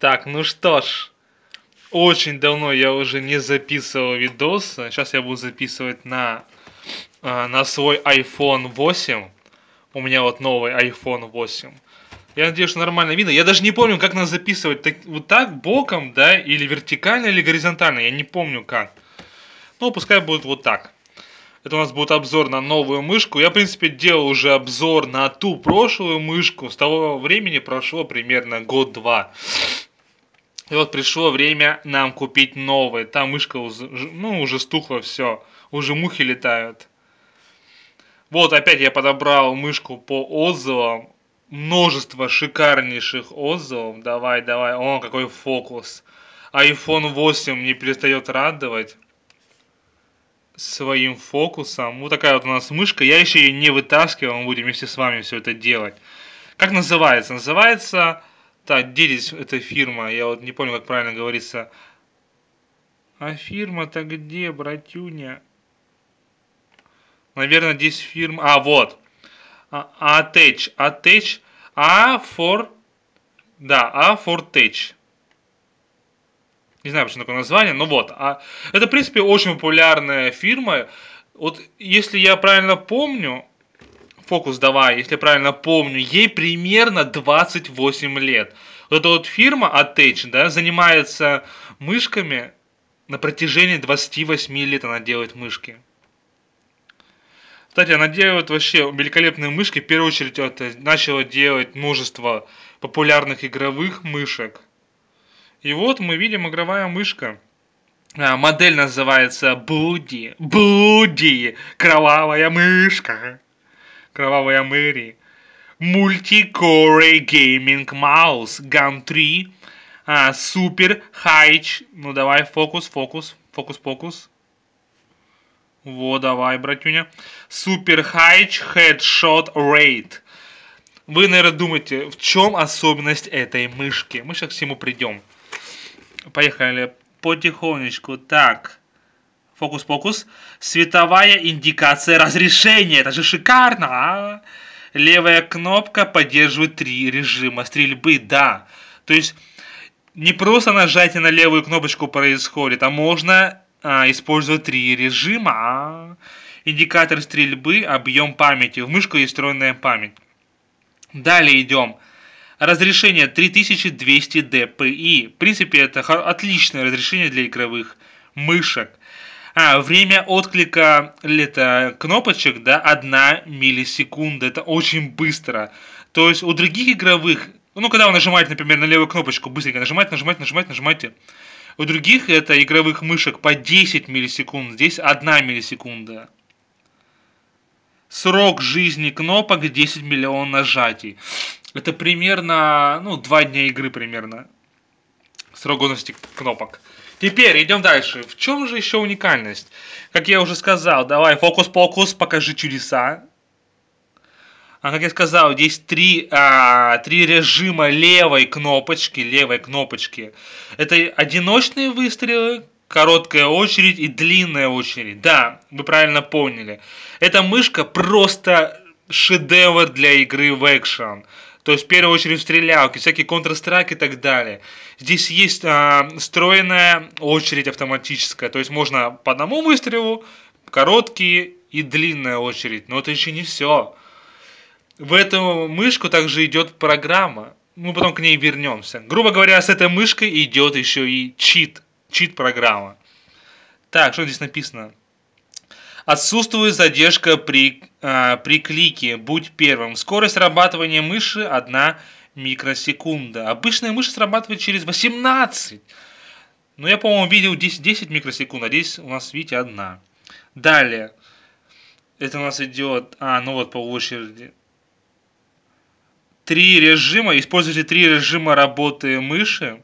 Так, ну что ж, очень давно я уже не записывал видос, Сейчас я буду записывать на, э, на свой iPhone 8. У меня вот новый iPhone 8. Я надеюсь, что нормально видно. Я даже не помню, как нас записывать. Так, вот так, боком, да, или вертикально, или горизонтально. Я не помню как. Ну, пускай будет вот так. Это у нас будет обзор на новую мышку. Я, в принципе, делал уже обзор на ту прошлую мышку. С того времени прошло примерно год-два. И вот пришло время нам купить новые. Там мышка уже, ну, уже стухла все. Уже мухи летают. Вот опять я подобрал мышку по отзывам. Множество шикарнейших отзывов. Давай, давай. О, какой фокус. iPhone 8 не перестает радовать своим фокусом. Вот такая вот у нас мышка. Я еще ее не вытаскивал. Мы будем вместе с вами все это делать. Как называется? Называется так, где здесь эта фирма? Я вот не помню, как правильно говорится. А фирма-то где, братюня? Наверное, здесь фирма... А, вот. А, Атеч. Атеч. А for... Да, А for Tech. Не знаю, почему такое название, но вот. А, это, в принципе, очень популярная фирма. Вот, если я правильно помню, фокус давай, если правильно помню, ей примерно 28 лет. Вот эта вот фирма Attach, да, занимается мышками на протяжении 28 лет она делает мышки. Кстати, она делает вообще великолепные мышки. В первую очередь это начала делать множество популярных игровых мышек. И вот мы видим игровая мышка. А, модель называется Буди. Буди. Кровавая мышка. Кровавая Америи, Multicore Gaming Mouse, Gun 3, а, Super Хайч, ну давай, фокус, фокус, фокус, фокус. Во, давай, братюня. Супер Хайч Headshot rate. Вы, наверное, думаете, в чем особенность этой мышки? Мы сейчас к всему придем. Поехали потихонечку. Так фокус-покус, световая индикация разрешения. Это же шикарно, а? Левая кнопка поддерживает три режима стрельбы, да. То есть не просто нажатие на левую кнопочку происходит, а можно а, использовать три режима. А? Индикатор стрельбы, объем памяти. В мышку есть встроенная память. Далее идем. Разрешение 3200 dpi. В принципе, это отличное разрешение для игровых мышек. А, время отклика лета кнопочек, да, 1 миллисекунда. Это очень быстро. То есть у других игровых, ну, когда вы нажимаете, например, на левую кнопочку, быстренько нажимаете, нажимаете, нажимаете, нажимаете. У других это игровых мышек по 10 миллисекунд, здесь 1 миллисекунда. Срок жизни кнопок 10 миллионов нажатий. Это примерно, ну, 2 дня игры примерно. Срок годности кнопок. Теперь идем дальше. В чем же еще уникальность? Как я уже сказал, давай фокус-покус, покажи чудеса. А как я сказал, здесь три, а, три режима левой кнопочки, левой кнопочки. Это одиночные выстрелы, короткая очередь и длинная очередь. Да, вы правильно поняли. Эта мышка просто шедевр для игры в экшен. То есть в первую очередь стрелялки, всякие Counter-Strike и так далее. Здесь есть а, встроенная очередь автоматическая, то есть можно по одному выстрелу, короткие и длинная очередь, но это еще не все. В эту мышку также идет программа, мы потом к ней вернемся. Грубо говоря, с этой мышкой идет еще и чит, чит-программа. Так, что здесь написано? Отсутствует задержка при, э, при клике «Будь первым». Скорость срабатывания мыши 1 микросекунда. Обычная мышь срабатывает через 18. Но ну, я, по-моему, видел 10, 10 микросекунд, а здесь у нас, видите, одна. Далее. Это у нас идет... А, ну вот по очереди. Три режима. Используйте три режима работы мыши.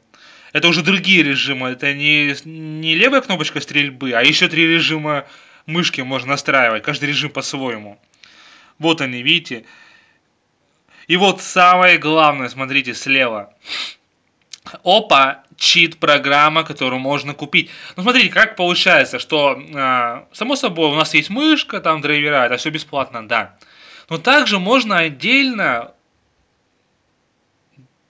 Это уже другие режимы. Это не, не левая кнопочка стрельбы, а еще три режима мышки можно настраивать, каждый режим по-своему. Вот они, видите. И вот самое главное, смотрите, слева. Опа, чит-программа, которую можно купить. Ну, смотрите, как получается, что, э, само собой, у нас есть мышка, там драйвера, это все бесплатно, да. Но также можно отдельно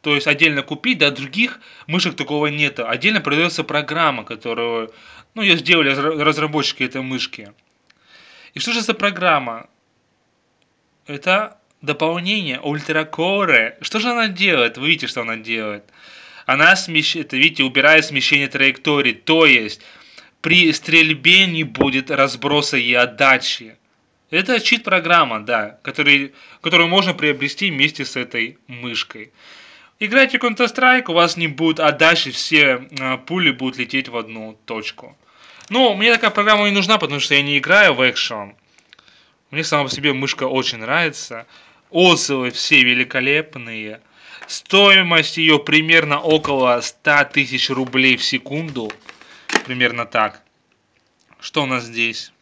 то есть отдельно купить, да, других мышек такого нет. Отдельно продается программа, которую, ну, ее сделали разработчики этой мышки. И что же за программа? Это дополнение ультракоре. Что же она делает? Вы видите, что она делает. Она смещает, видите, убирает смещение траектории, то есть при стрельбе не будет разброса и отдачи. Это чит-программа, да, который, которую можно приобрести вместе с этой мышкой. Играйте Counter-Strike, у вас не будет отдачи, все э, пули будут лететь в одну точку. Ну, мне такая программа не нужна, потому что я не играю в экшен. Мне сама по себе мышка очень нравится. Отзывы все великолепные. Стоимость ее примерно около 100 тысяч рублей в секунду. Примерно так. Что у нас здесь?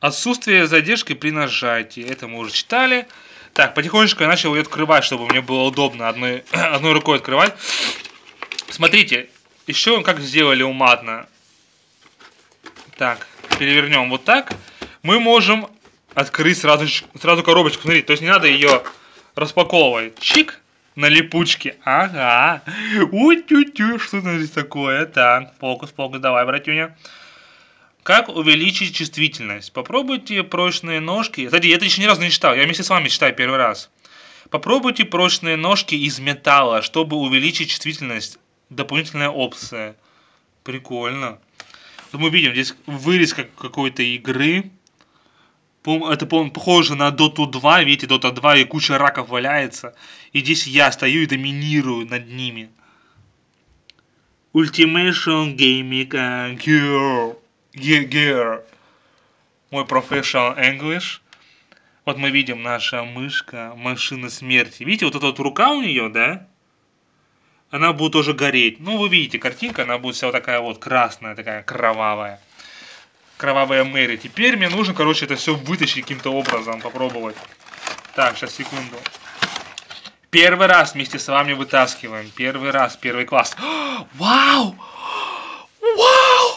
Отсутствие задержки при нажатии. Это мы уже читали. Так, потихонечку я начал ее открывать, чтобы мне было удобно одной, одной рукой открывать. Смотрите, еще как сделали уматно. Так, перевернем вот так. Мы можем открыть сразу, сразу коробочку. Смотрите, то есть не надо ее распаковывать. Чик, на липучке. Ага. Ой, тю-тю, что здесь такое? Так, фокус, фокус, давай, братюня. Как увеличить чувствительность? Попробуйте прочные ножки. Кстати, я это еще ни разу не читал. Я вместе с вами читаю первый раз. Попробуйте прочные ножки из металла, чтобы увеличить чувствительность. Дополнительная опция. Прикольно. Ну, мы видим здесь вырез как какой-то игры. Это похоже на Dota 2. Видите, Dota 2 и куча раков валяется. И здесь я стою и доминирую над ними. Ultimation Gaming Gear. Егер. Мой professional English. Вот мы видим наша мышка, машина смерти. Видите, вот эта вот рука у нее, да? Она будет тоже гореть. Ну, вы видите, картинка, она будет вся вот такая вот красная, такая кровавая. Кровавая Мэри. Теперь мне нужно, короче, это все вытащить каким-то образом, попробовать. Так, сейчас, секунду. Первый раз вместе с вами вытаскиваем. Первый раз, первый класс. Вау! Вау!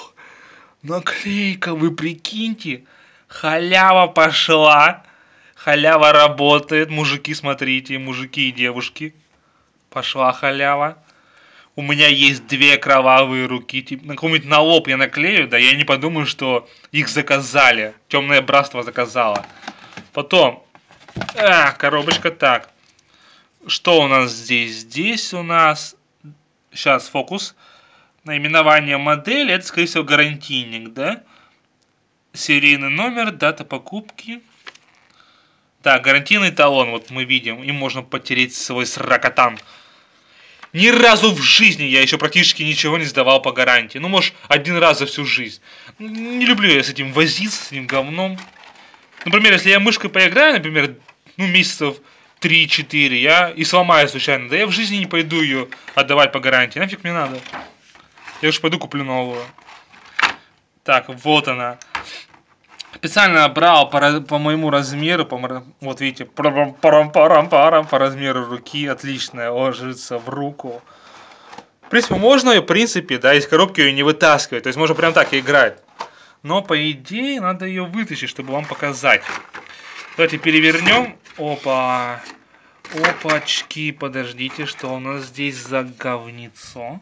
Наклейка, вы прикиньте, халява пошла. Халява работает. Мужики, смотрите, мужики и девушки. Пошла халява. У меня есть две кровавые руки. Типа, на какой-нибудь на лоб я наклею, да я не подумаю, что их заказали. Темное братство заказало. Потом. А, коробочка так. Что у нас здесь? Здесь у нас... Сейчас, фокус. Фокус наименование модели, это, скорее всего, гарантийник, да? Серийный номер, дата покупки. Да, гарантийный талон, вот мы видим, им можно потереть свой сракотан. Ни разу в жизни я еще практически ничего не сдавал по гарантии. Ну, может, один раз за всю жизнь. Не люблю я с этим возиться, с этим говном. Например, если я мышкой поиграю, например, ну, месяцев 3-4, я и сломаю случайно. Да я в жизни не пойду ее отдавать по гарантии. Нафиг мне надо. Я уж пойду куплю новую. Так, вот она. Специально брал по, по моему размеру, по, вот видите, парам парам парам парам по размеру руки, отличная, ложится в руку. В принципе, можно ее, в принципе, да, из коробки ее не вытаскивать, то есть можно прям так и играть. Но, по идее, надо ее вытащить, чтобы вам показать. Давайте перевернем. Опа. Опачки, подождите, что у нас здесь за говнецо?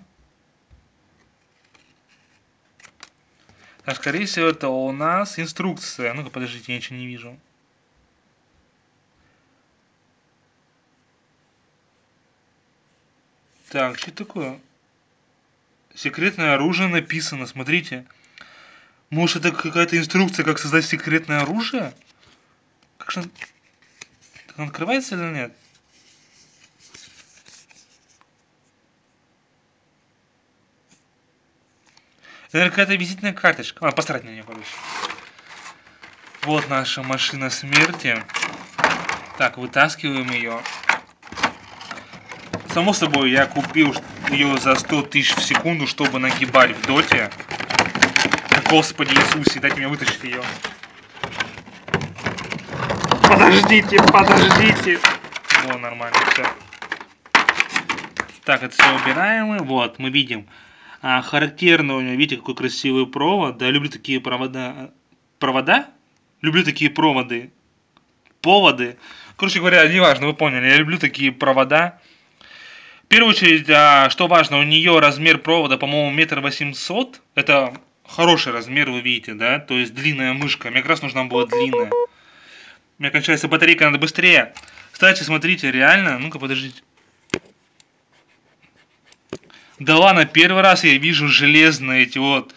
А скорее всего это у нас инструкция. Ну-ка, подождите, я ничего не вижу. Так, что такое? Секретное оружие написано, смотрите. Может это какая-то инструкция, как создать секретное оружие? Как же... Он открывается или нет? Это, наверное, какая-то визитная карточка. Ладно, посрать на нее, короче. Вот наша машина смерти. Так, вытаскиваем ее. Само собой, я купил ее за 100 тысяч в секунду, чтобы нагибать в доте. Господи Иисусе, дайте мне вытащить ее. Подождите, подождите. Во, нормально, все. Так, это все убираем, и вот, мы видим, а, характерно у него, видите, какой красивый провод. Да, люблю такие провода. Провода? Люблю такие проводы. Поводы. Короче говоря, неважно, вы поняли. Я люблю такие провода. В первую очередь, а, что важно, у нее размер провода, по-моему, метр восемьсот. Это хороший размер, вы видите, да? То есть длинная мышка. Мне как раз нужна была длинная. У меня кончается батарейка, надо быстрее. Кстати, смотрите, реально... Ну-ка, подождите. Да ладно, первый раз я вижу железные эти вот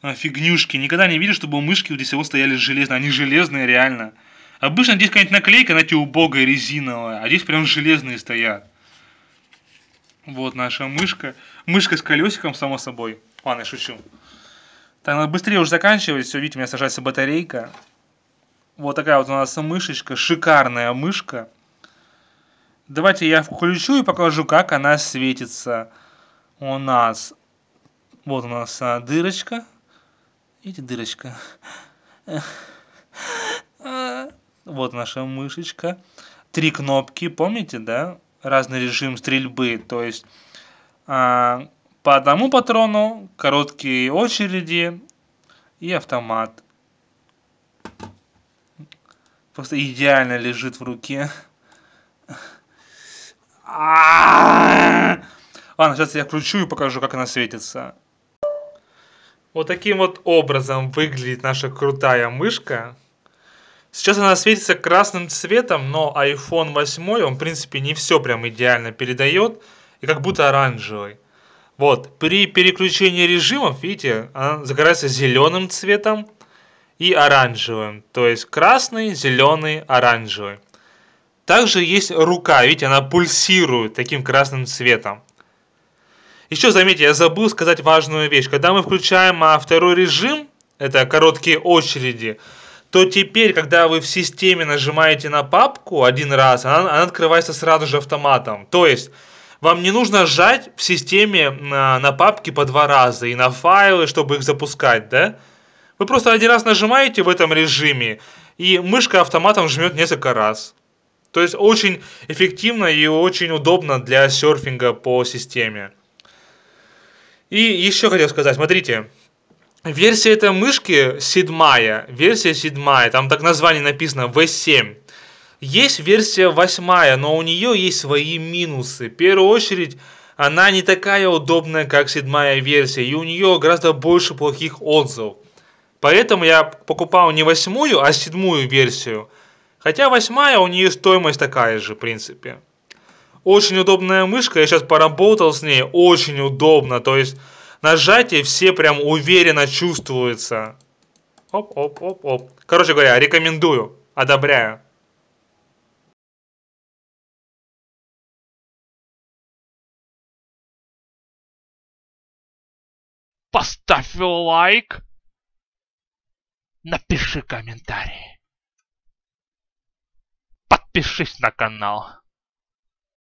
а, фигнюшки. Никогда не видел, чтобы у мышки вот здесь вот стояли железные. Они железные реально. Обычно здесь какая-нибудь наклейка, знаете, убогая, резиновая. А здесь прям железные стоят. Вот наша мышка. Мышка с колесиком, само собой. Ладно, шучу. Так, надо быстрее уже заканчивать. Все, видите, у меня сажается батарейка. Вот такая вот у нас мышечка. Шикарная мышка. Давайте я включу и покажу, как она светится у нас, вот у нас а, дырочка, видите, дырочка, вот наша мышечка, три кнопки, помните, да, разный режим стрельбы, то есть а, по одному патрону, короткие очереди и автомат. Просто идеально лежит в руке. А-а-а! Ладно, сейчас я включу и покажу, как она светится. Вот таким вот образом выглядит наша крутая мышка. Сейчас она светится красным цветом, но iPhone 8, он в принципе не все прям идеально передает, и как будто оранжевый. Вот, при переключении режимов, видите, она загорается зеленым цветом и оранжевым. То есть красный, зеленый, оранжевый. Также есть рука, видите, она пульсирует таким красным цветом. Еще, заметьте, я забыл сказать важную вещь. Когда мы включаем а, второй режим, это короткие очереди, то теперь, когда вы в системе нажимаете на папку один раз, она, она открывается сразу же автоматом. То есть вам не нужно жать в системе а, на, на папки по два раза и на файлы, чтобы их запускать, да? Вы просто один раз нажимаете в этом режиме, и мышка автоматом жмет несколько раз. То есть очень эффективно и очень удобно для серфинга по системе. И еще хотел сказать, смотрите, версия этой мышки седьмая, версия седьмая, там так название написано V7. Есть версия восьмая, но у нее есть свои минусы. В первую очередь, она не такая удобная, как седьмая версия, и у нее гораздо больше плохих отзывов. Поэтому я покупал не восьмую, а седьмую версию. Хотя восьмая у нее стоимость такая же, в принципе. Очень удобная мышка, я сейчас поработал с ней, очень удобно. То есть нажатие все прям уверенно чувствуется. Оп-оп-оп-оп. Короче говоря, рекомендую, одобряю. Поставь лайк, напиши комментарий, подпишись на канал.